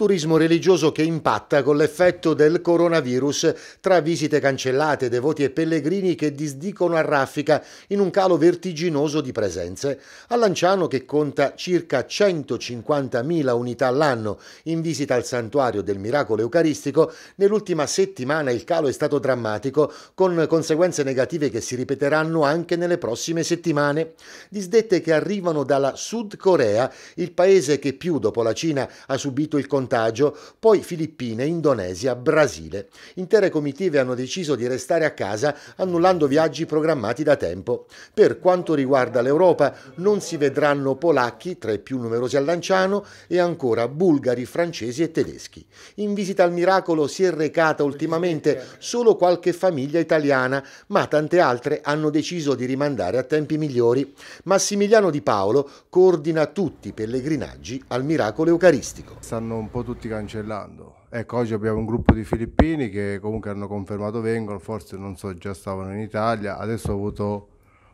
turismo religioso che impatta con l'effetto del coronavirus, tra visite cancellate, devoti e pellegrini che disdicono a raffica in un calo vertiginoso di presenze, a Lanciano che conta circa 150.000 unità all'anno in visita al santuario del miracolo eucaristico, nell'ultima settimana il calo è stato drammatico, con conseguenze negative che si ripeteranno anche nelle prossime settimane. Disdette che arrivano dalla Sud Corea, il paese che più dopo la Cina ha subito il contatto contagio, poi Filippine, Indonesia, Brasile. Intere comitive hanno deciso di restare a casa annullando viaggi programmati da tempo. Per quanto riguarda l'Europa non si vedranno polacchi, tra i più numerosi a Lanciano, e ancora bulgari, francesi e tedeschi. In visita al miracolo si è recata ultimamente solo qualche famiglia italiana, ma tante altre hanno deciso di rimandare a tempi migliori. Massimiliano Di Paolo coordina tutti i pellegrinaggi al miracolo eucaristico. Stanno un po' po' tutti cancellando. Ecco, oggi abbiamo un gruppo di filippini che comunque hanno confermato vengono, forse non so, già stavano in Italia. Adesso ho avuto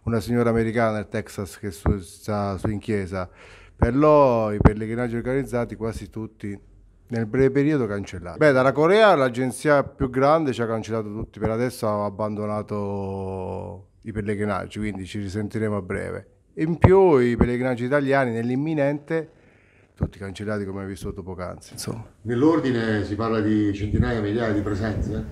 una signora americana del Texas che su, sta su in chiesa. Però i pellegrinaggi organizzati quasi tutti nel breve periodo cancellati. Beh, dalla Corea l'agenzia più grande ci ha cancellato tutti, per adesso ha abbandonato i pellegrinaggi, quindi ci risentiremo a breve. In più i pellegrinaggi italiani nell'imminente tutti cancellati come hai visto dopo Insomma. Nell'ordine si parla di centinaia, migliaia di presenze?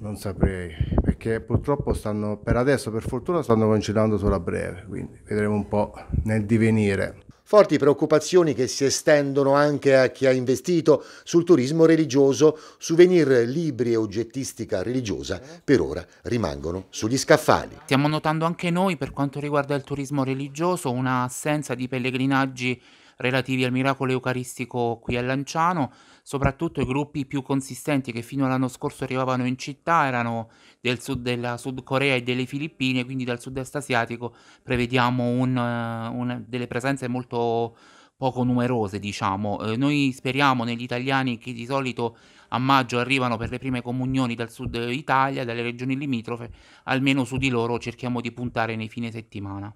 Non saprei, perché purtroppo stanno, per adesso, per fortuna, stanno cancellando solo a breve, quindi vedremo un po' nel divenire. Forti preoccupazioni che si estendono anche a chi ha investito sul turismo religioso, souvenir, libri e oggettistica religiosa per ora rimangono sugli scaffali. Stiamo notando anche noi per quanto riguarda il turismo religioso un'assenza di pellegrinaggi relativi al miracolo eucaristico qui a Lanciano, soprattutto i gruppi più consistenti che fino all'anno scorso arrivavano in città erano del sud della Sud Corea e delle Filippine, quindi dal sud-est asiatico prevediamo un, eh, un, delle presenze molto poco numerose, diciamo. Eh, noi speriamo negli italiani che di solito a maggio arrivano per le prime comunioni dal sud Italia, dalle regioni limitrofe, almeno su di loro cerchiamo di puntare nei fine settimana.